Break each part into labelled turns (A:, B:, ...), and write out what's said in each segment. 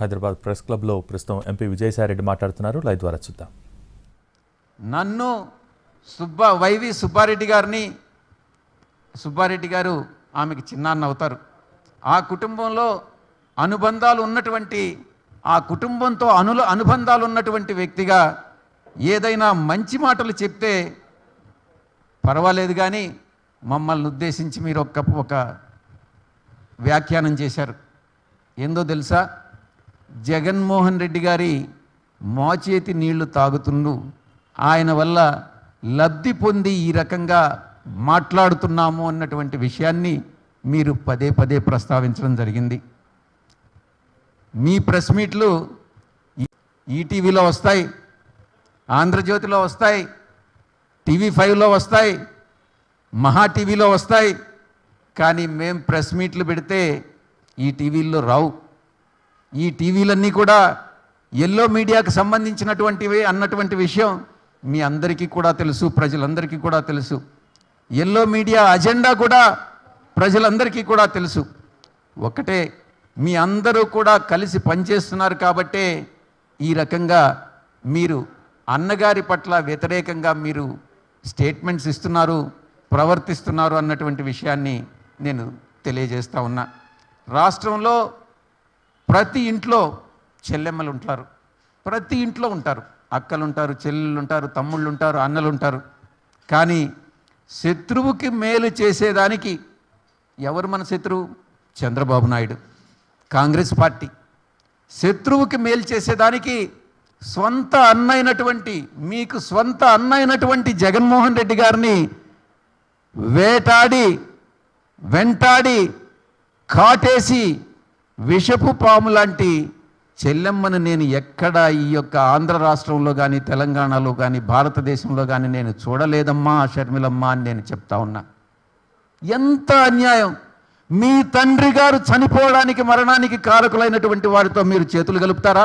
A: Hyderabad press క్లబ్లో ప్రస్తుతం MP Vijayasai Reddy మాట్లాడుతున్నారు లైవ్ ద్వారా చూద్దాం నన్ను సుబ్బ వైవి సుబ్బారెడ్డి గారిని సుబ్బారెడ్డి గారు ఆమెకి చిన్నాన్న అవుతారు ఆ కుటుంబంలో అనుబంధాలు ఉన్నటువంటి ఆ కుటుంబంతో అనుల అనుబంధాలు ఉన్నటువంటి వ్యక్తిగా ఏదైనా మంచి మాటలు చెప్తే పర్వాలేదు కానీ మమ్మల్ని ఉద్దేశించి మీరు ఒక వ్యాఖ్యానం చేశారు ఏందో తెలుసా జగన్మోహన్ రెడ్డి గారి మోచేతి నీళ్లు తాగుతుండు ఆయన వల్ల లబ్ధి పొంది ఈ రకంగా మాట్లాడుతున్నాము అన్నటువంటి విషయాన్ని మీరు పదే పదే ప్రస్తావించడం జరిగింది మీ ప్రెస్ మీట్లు ఈటీవీలో వస్తాయి ఆంధ్రజ్యోతిలో వస్తాయి టీవీ ఫైవ్లో వస్తాయి మహా టీవీలో వస్తాయి కానీ మేము ప్రెస్ మీట్లు పెడితే ఈ టీవీల్లో రావు ఈ టీవీలన్నీ కూడా ఎల్లో మీడియాకు సంబంధించినటువంటివి అన్నటువంటి విషయం మీ అందరికీ కూడా తెలుసు ప్రజలందరికీ కూడా తెలుసు ఎల్లో మీడియా అజెండా కూడా ప్రజలందరికీ కూడా తెలుసు ఒకటే మీ అందరూ కూడా కలిసి పనిచేస్తున్నారు కాబట్టే ఈ రకంగా మీరు అన్నగారి పట్ల వ్యతిరేకంగా మీరు స్టేట్మెంట్స్ ఇస్తున్నారు ప్రవర్తిస్తున్నారు అన్నటువంటి విషయాన్ని నేను తెలియజేస్తా ఉన్నా రాష్ట్రంలో ప్రతి ఇంట్లో చెల్లెమ్మలు ఉంటారు ప్రతి ఇంట్లో ఉంటారు అక్కలు ఉంటారు చెల్లెళ్ళు ఉంటారు తమ్ముళ్ళు ఉంటారు అన్నలు ఉంటారు కానీ శత్రువుకి మేలు చేసేదానికి ఎవరు మన శత్రువు చంద్రబాబు నాయుడు కాంగ్రెస్ పార్టీ శత్రువుకి మేలు చేసేదానికి స్వంత అన్నైనటువంటి మీకు స్వంత అన్నైనటువంటి జగన్మోహన్ రెడ్డి గారిని వేటాడి వెంటాడి కాటేసి విషపు పాము లాంటి చెల్లెమ్మను నేను ఎక్కడ ఈ యొక్క ఆంధ్ర రాష్ట్రంలో కానీ తెలంగాణలో కానీ భారతదేశంలో కానీ నేను చూడలేదమ్మా షర్మిలమ్మ అని నేను చెప్తా ఉన్నా ఎంత అన్యాయం మీ తండ్రి గారు చనిపోవడానికి మరణానికి కారకులైనటువంటి వారితో మీరు చేతులు కలుపుతారా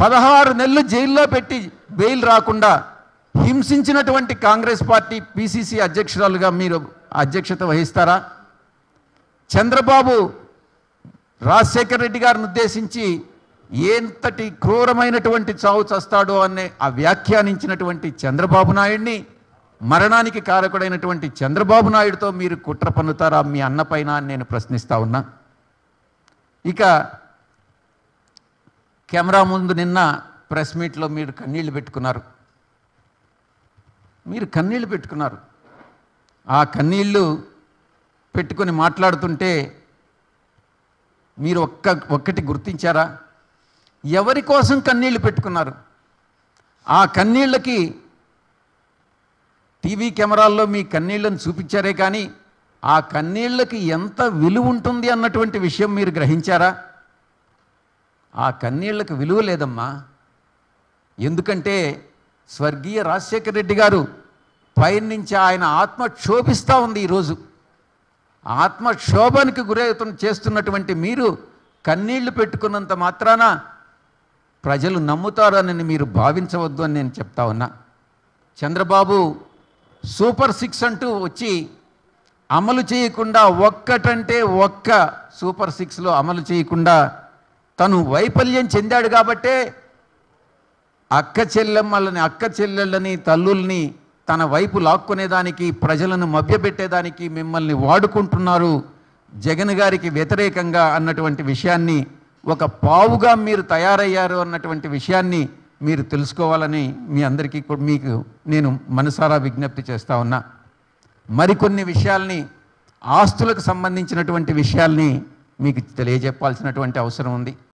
A: పదహారు నెలలు జైల్లో పెట్టి బెయిల్ రాకుండా హింసించినటువంటి కాంగ్రెస్ పార్టీ పిసిసి అధ్యక్షురాలుగా మీరు అధ్యక్షత వహిస్తారా చంద్రబాబు రాజశేఖర రెడ్డి గారిని ఉద్దేశించి ఎంతటి క్రూరమైనటువంటి చావు చస్తాడో అనే ఆ వ్యాఖ్యానించినటువంటి చంద్రబాబు నాయుడిని మరణానికి కారకుడైనటువంటి చంద్రబాబు నాయుడుతో మీరు కుట్ర పన్నుతారా మీ అన్నపైన అని నేను ప్రశ్నిస్తా ఉన్నా ఇక కెమెరా ముందు నిన్న ప్రెస్ మీట్లో మీరు కన్నీళ్లు పెట్టుకున్నారు మీరు కన్నీళ్లు పెట్టుకున్నారు ఆ కన్నీళ్లు పెట్టుకొని మాట్లాడుతుంటే మీరు ఒక్క ఒక్కటి గుర్తించారా ఎవరి కోసం కన్నీళ్లు పెట్టుకున్నారు ఆ కన్నీళ్ళకి టీవీ కెమెరాల్లో మీ కన్నీళ్లను చూపించారే కానీ ఆ కన్నీళ్ళకి ఎంత విలువ ఉంటుంది అన్నటువంటి విషయం మీరు గ్రహించారా ఆ కన్నీళ్లకు విలువ లేదమ్మా ఎందుకంటే స్వర్గీయ రాజశేఖర రెడ్డి గారు పైనుంచి ఆయన ఆత్మ క్షోభిస్తూ ఉంది ఈరోజు ఆత్మక్షోభానికి గురవుతున్న చేస్తున్నటువంటి మీరు కన్నీళ్లు పెట్టుకున్నంత మాత్రాన ప్రజలు నమ్ముతారని మీరు భావించవద్దు అని నేను చెప్తా ఉన్నా చంద్రబాబు సూపర్ సిక్స్ అంటూ వచ్చి అమలు చేయకుండా ఒక్కటంటే ఒక్క సూపర్ సిక్స్లో అమలు చేయకుండా తను వైఫల్యం చెందాడు కాబట్టే అక్క చెల్లెమ్మలని అక్క చెల్లెళ్ళని తల్లుల్ని తన వైపు లాక్కునేదానికి ప్రజలను మభ్యపెట్టేదానికి మిమ్మల్ని వాడుకుంటున్నారు జగన్ గారికి వ్యతిరేకంగా అన్నటువంటి విషయాన్ని ఒక పావుగా మీరు తయారయ్యారు అన్నటువంటి విషయాన్ని మీరు తెలుసుకోవాలని మీ అందరికీ మీకు నేను మనసారా విజ్ఞప్తి చేస్తూ ఉన్నా మరికొన్ని విషయాల్ని ఆస్తులకు సంబంధించినటువంటి విషయాల్ని మీకు తెలియజెప్పాల్సినటువంటి అవసరం ఉంది